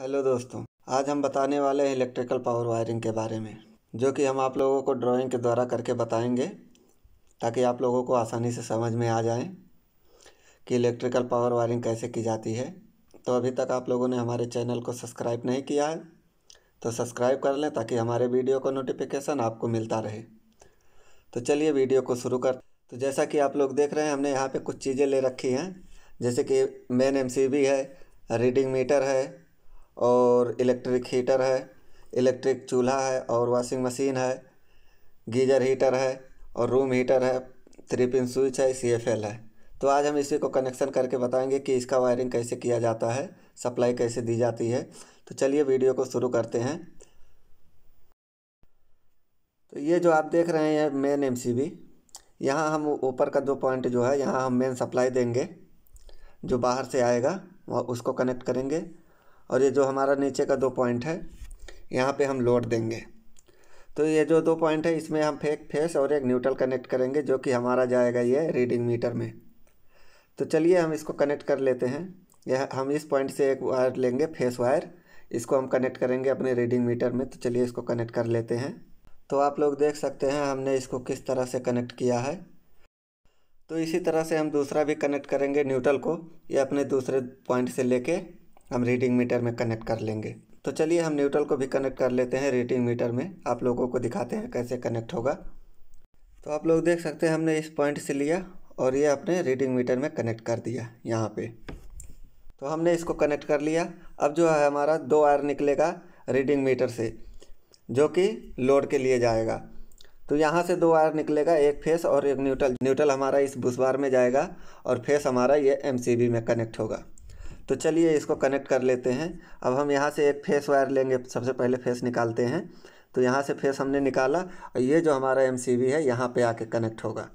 hello दोस्तों आज हम बताने वाले हैं इलेक्ट्रिकल पावर वायरिंग के बारे में जो कि हम आप लोगों को ड्राइंग के द्वारा करके बताएंगे ताकि आप लोगों को आसानी से समझ में आ जाए कि इलेक्ट्रिकल पावर वायरिंग कैसे की जाती है तो अभी तक आप लोगों ने हमारे चैनल को सब्सक्राइब नहीं किया है तो सब्सक्राइब कर लें ताकि हमारे वीडियो का नोटिफिकेशन आपको मिलता रहे तो चलिए वीडियो को शुरू कर तो जैसा कि आप लोग देख रहे हैं हमने यहाँ पर कुछ चीज़ें ले रखी हैं जैसे कि मेन एम है रीडिंग मीटर है और इलेक्ट्रिक हीटर है इलेक्ट्रिक चूल्हा है और वॉशिंग मशीन है गीजर हीटर है और रूम हीटर है थ्री पिन स्विच है सी एफ एल है तो आज हम इसी को कनेक्शन करके बताएंगे कि इसका वायरिंग कैसे किया जाता है सप्लाई कैसे दी जाती है तो चलिए वीडियो को शुरू करते हैं तो ये जो आप देख रहे हैं मेन एम सी बी यहाँ हम ऊपर का दो पॉइंट जो है यहाँ हम मेन सप्लाई देंगे जो बाहर से आएगा वह उसको कनेक्ट करेंगे और ये जो हमारा नीचे का दो पॉइंट है यहाँ पे हम लोड देंगे तो ये जो दो पॉइंट है इसमें हम फेक फेस और एक न्यूट्रल कनेक्ट करेंगे जो कि हमारा जाएगा ये रीडिंग मीटर में तो चलिए हम इसको कनेक्ट कर लेते हैं यह हम इस पॉइंट से एक वायर लेंगे फेस वायर इसको हम कनेक्ट करेंगे अपने रीडिंग मीटर में तो चलिए इसको कनेक्ट कर लेते हैं तो आप लोग देख सकते हैं हमने इसको किस तरह से कनेक्ट किया है तो इसी तरह से हम दूसरा भी कनेक्ट करेंगे न्यूट्रल को या अपने दूसरे पॉइंट से लेके हम रीडिंग मीटर में कनेक्ट कर लेंगे तो चलिए हम न्यूट्रल को भी कनेक्ट कर लेते हैं रीडिंग मीटर में आप लोगों को दिखाते हैं कैसे कनेक्ट होगा तो आप लोग देख सकते हैं हमने इस पॉइंट से लिया और ये अपने रीडिंग मीटर में कनेक्ट कर दिया यहाँ पे तो हमने इसको कनेक्ट कर लिया अब जो है हमारा दो आयर निकलेगा रीडिंग मीटर से जो कि लोड के लिए जाएगा तो यहाँ से दो आयर निकलेगा एक फेस और एक न्यूट्रल न्यूट्रल हमारा इस बुसवार में जाएगा और फेस हमारा ये एम में कनेक्ट होगा तो चलिए इसको कनेक्ट कर लेते हैं अब हम यहाँ से एक फेस वायर लेंगे सबसे पहले फेस निकालते हैं तो यहाँ से फेस हमने निकाला और ये जो हमारा एम है यहाँ पर आके कनेक्ट होगा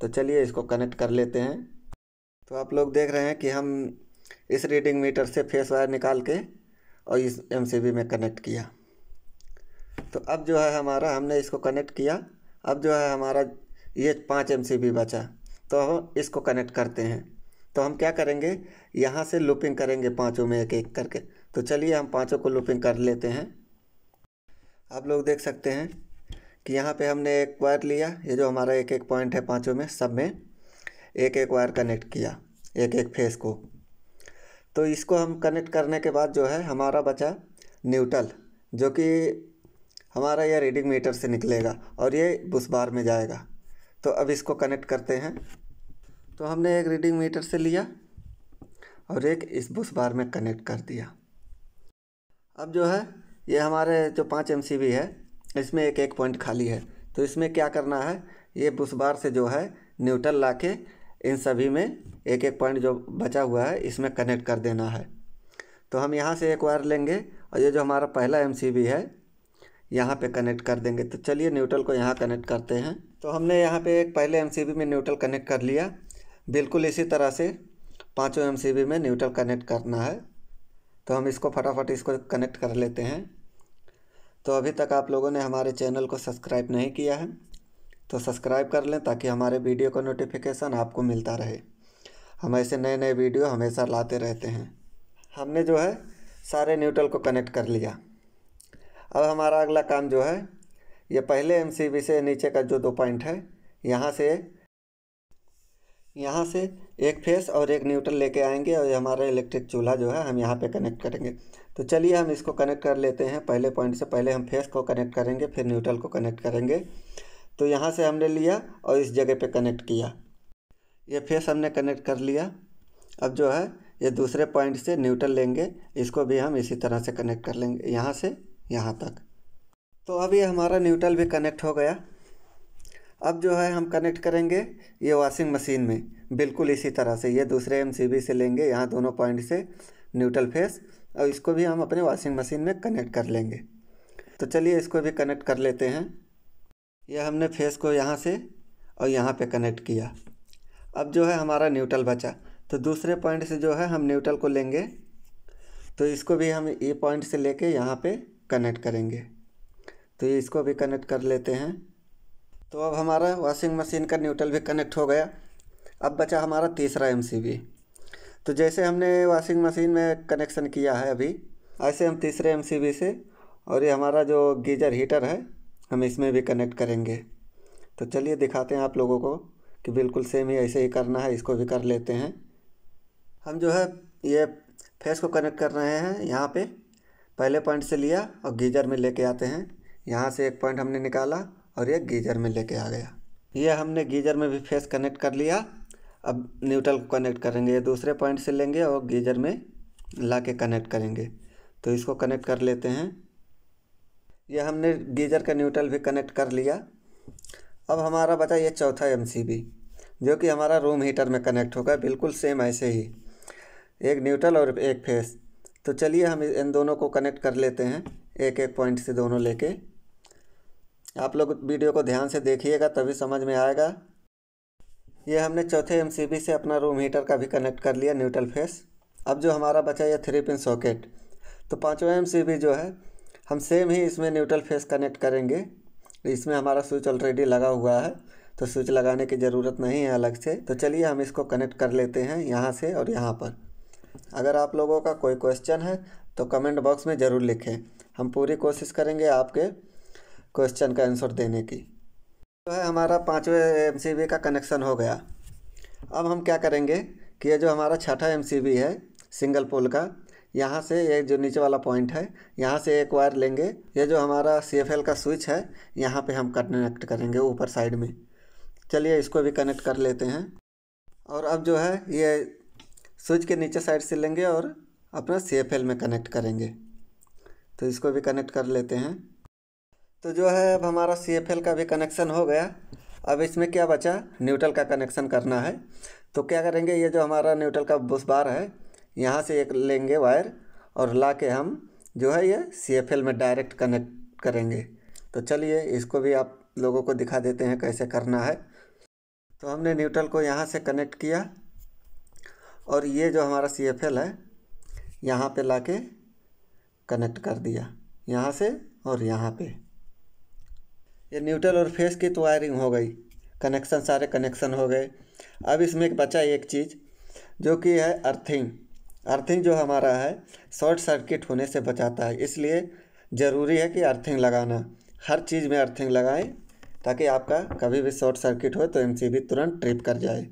तो चलिए इसको कनेक्ट कर लेते हैं तो आप लोग देख रहे हैं कि हम इस रीडिंग मीटर से फेस वायर निकाल के और इस एम में कनेक्ट किया तो अब जो है हमारा हमने इसको कनेक्ट किया अब जो है हमारा ये पाँच एम बचा तो हम इसको कनेक्ट करते हैं तो हम क्या करेंगे यहाँ से लूपिंग करेंगे पाँचों में एक एक करके तो चलिए हम पाँचों को लूपिंग कर लेते हैं आप लोग देख सकते हैं कि यहाँ पे हमने एक वायर लिया ये जो हमारा एक एक पॉइंट है पाँचों में सब में एक एक वायर कनेक्ट किया एक एक फेस को तो इसको हम कनेक्ट करने के बाद जो है हमारा बचा न्यूट्रल जो कि हमारा यह रीडिंग मीटर से निकलेगा और ये बुस बार में जाएगा तो अब इसको कनेक्ट करते हैं तो हमने एक रीडिंग मीटर से लिया और एक इस बुस बार में कनेक्ट कर दिया अब जो है ये हमारे जो पाँच एम है इसमें एक एक पॉइंट खाली है तो इसमें क्या करना है ये बुस बार से जो है न्यूट्रल ला के इन सभी में एक एक पॉइंट जो बचा हुआ है इसमें कनेक्ट कर देना है तो हम यहाँ से एक वायर लेंगे और ये जो हमारा पहला एम है यहाँ पे कनेक्ट कर देंगे तो चलिए न्यूट्रल को यहाँ कनेक्ट करते हैं तो हमने यहाँ पे एक पहले एम में न्यूट्रल कनेक्ट कर लिया बिल्कुल इसी तरह से पाँचों एम में न्यूट्रल कनेक्ट करना है तो हम इसको फटाफट इसको कनेक्ट कर लेते हैं तो अभी तक आप लोगों ने हमारे चैनल को सब्सक्राइब नहीं किया है तो सब्सक्राइब कर लें ताकि हमारे वीडियो का नोटिफिकेशन आपको मिलता रहे हम ऐसे नए नए वीडियो हमेशा लाते रहते हैं हमने जो है सारे न्यूट्रल को कनेक्ट कर लिया अब हमारा अगला काम जो है ये पहले एम से नीचे का जो दो पॉइंट है यहाँ से यहाँ से एक फेस और एक न्यूट्रल लेके आएंगे और हमारा इलेक्ट्रिक चूल्हा जो है हम यहाँ पे कनेक्ट करेंगे तो चलिए हम इसको कनेक्ट कर लेते हैं पहले पॉइंट से पहले हम फेस को कनेक्ट करेंगे फिर न्यूट्रल को कनेक्ट करेंगे तो यहाँ से हमने लिया और इस जगह पे कनेक्ट किया ये फेस हमने कनेक्ट कर लिया अब जो है ये दूसरे पॉइंट से न्यूट्रल लेंगे इसको भी हम इसी तरह से कनेक्ट कर लेंगे यहाँ से यहाँ तक तो अब ये हमारा न्यूट्रल भी कनेक्ट हो गया अब जो है हम कनेक्ट करेंगे ये वॉशिंग मशीन में बिल्कुल इसी तरह से ये दूसरे एम से लेंगे यहाँ दोनों पॉइंट से न्यूट्रल फेस और इसको भी हम अपने वॉशिंग मशीन में कनेक्ट कर लेंगे तो चलिए इसको भी कनेक्ट कर लेते हैं यह हमने फेस को यहाँ से और यहाँ पे कनेक्ट किया अब जो है हमारा न्यूट्रल बचा तो दूसरे पॉइंट से जो है हम न्यूट्रल को लेंगे तो इसको भी हम ये पॉइंट से लेके यहाँ पे कनेक्ट करेंगे तो ये इसको भी कनेक्ट कर लेते हैं तो अब हमारा वॉशिंग मशीन का न्यूट्रल भी कनेक्ट हो गया अब बचा हमारा तीसरा एम तो जैसे हमने वॉशिंग मशीन में कनेक्शन किया है अभी ऐसे हम तीसरे एम से और ये हमारा जो गीजर हीटर है हम इसमें भी कनेक्ट करेंगे तो चलिए दिखाते हैं आप लोगों को कि बिल्कुल सेम ही ऐसे ही करना है इसको भी कर लेते हैं हम जो है ये फेस को कनेक्ट कर रहे हैं यहाँ पे पहले पॉइंट से लिया और गीजर में लेके आते हैं यहाँ से एक पॉइंट हमने निकाला और ये गीजर में लेके आ गया ये हमने गीजर में भी फेस कनेक्ट कर लिया अब न्यूट्रल को कनेक्ट करेंगे ये दूसरे पॉइंट से लेंगे और गीजर में ला के कनेक्ट करेंगे तो इसको कनेक्ट कर लेते हैं यह हमने गीजर का न्यूट्रल भी कनेक्ट कर लिया अब हमारा बचा ये चौथा एम जो कि हमारा रूम हीटर में कनेक्ट होगा बिल्कुल सेम ऐसे ही एक न्यूट्रल और एक फेस तो चलिए हम इन दोनों को कनेक्ट कर लेते हैं एक एक पॉइंट से दोनों लेके आप लोग वीडियो को ध्यान से देखिएगा तभी समझ में आएगा ये हमने चौथे एम से अपना रूम हीटर का भी कनेक्ट कर लिया न्यूट्रल फेस अब जो हमारा बचा है थ्री पिन सॉकेट तो पाँचवा एम जो है हम सेम ही इसमें न्यूट्रल फेस कनेक्ट करेंगे इसमें हमारा स्विच ऑलरेडी लगा हुआ है तो स्विच लगाने की ज़रूरत नहीं है अलग से तो चलिए हम इसको कनेक्ट कर लेते हैं यहाँ से और यहाँ पर अगर आप लोगों का कोई क्वेश्चन है तो कमेंट बॉक्स में ज़रूर लिखें हम पूरी कोशिश करेंगे आपके क्वेश्चन का आंसर देने की तो है हमारा पाँचवें एम का कनेक्शन हो गया अब हम क्या करेंगे कि ये जो हमारा छठा एम है सिंगल पोल का यहाँ से ये जो नीचे वाला पॉइंट है यहाँ से एक वायर लेंगे ये जो हमारा सी का स्विच है यहाँ पे हम कनेक्ट करेंगे ऊपर साइड में चलिए इसको भी कनेक्ट कर लेते हैं और अब जो है ये स्विच के नीचे साइड से लेंगे और अपना सी में कनेक्ट करेंगे तो इसको भी कनेक्ट कर लेते हैं तो जो है अब हमारा सी का भी कनेक्शन हो गया अब इसमें क्या बचा न्यूट्रल का कनेक्शन करना है तो क्या करेंगे ये जो हमारा न्यूट्रल का बुस बार है यहाँ से एक लेंगे वायर और ला के हम जो है ये सी में डायरेक्ट कनेक्ट करेंगे तो चलिए इसको भी आप लोगों को दिखा देते हैं कैसे करना है तो हमने न्यूट्रल को यहाँ से कनेक्ट किया और ये जो हमारा सी है यहाँ पे लाके कनेक्ट कर दिया यहाँ से और यहाँ पे ये न्यूट्रल और फेस की तो वायरिंग हो गई कनेक्शन सारे कनेक्शन हो गए अब इसमें एक बचा एक चीज़ जो कि है अर्थिंग अर्थिंग जो हमारा है शॉर्ट सर्किट होने से बचाता है इसलिए ज़रूरी है कि अर्थिंग लगाना हर चीज़ में अर्थिंग लगाएं ताकि आपका कभी भी शॉर्ट सर्किट हो तो एम तुरंत ट्रिप कर जाए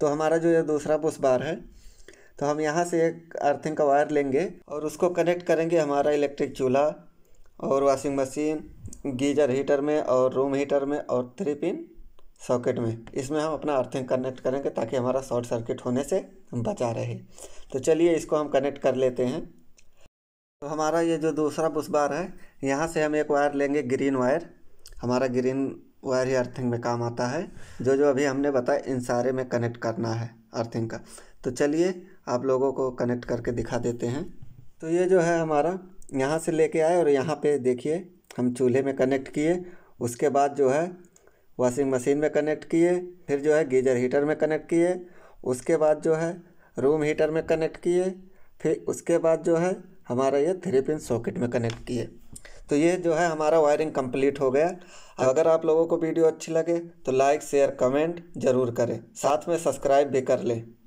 तो हमारा जो ये दूसरा बुश बार है तो हम यहाँ से एक अर्थिंग का वायर लेंगे और उसको कनेक्ट करेंगे हमारा इलेक्ट्रिक चूल्हा और वॉशिंग मशीन गीजर हीटर में और रूम हीटर में और थ्री पिन सॉकेट में इसमें हम अपना अर्थिंग कनेक्ट करेंगे ताकि हमारा शॉर्ट सर्किट होने से बचा रहे तो चलिए इसको हम कनेक्ट कर लेते हैं तो हमारा ये जो दूसरा बुस बार है यहाँ से हम एक वायर लेंगे ग्रीन वायर हमारा ग्रीन वायर ही अर्थिंग में काम आता है जो जो अभी हमने बताया इन सारे में कनेक्ट करना है अर्थिंग का तो चलिए आप लोगों को कनेक्ट करके दिखा देते हैं तो ये जो है हमारा यहाँ से लेके आए और यहाँ पे देखिए हम चूल्हे में कनेक्ट किए उसके बाद जो है वॉशिंग मशीन में कनेक्ट किए फिर जो है गीजर हीटर में कनेक्ट किए उसके बाद जो है रूम हीटर में कनेक्ट किए फिर उसके बाद जो है हमारा ये थ्री पिन सॉकेट में कनेक्ट किए तो ये जो है हमारा वायरिंग कंप्लीट हो गया अगर आप लोगों को वीडियो अच्छी लगे तो लाइक शेयर कमेंट ज़रूर करें साथ में सब्सक्राइब भी कर लें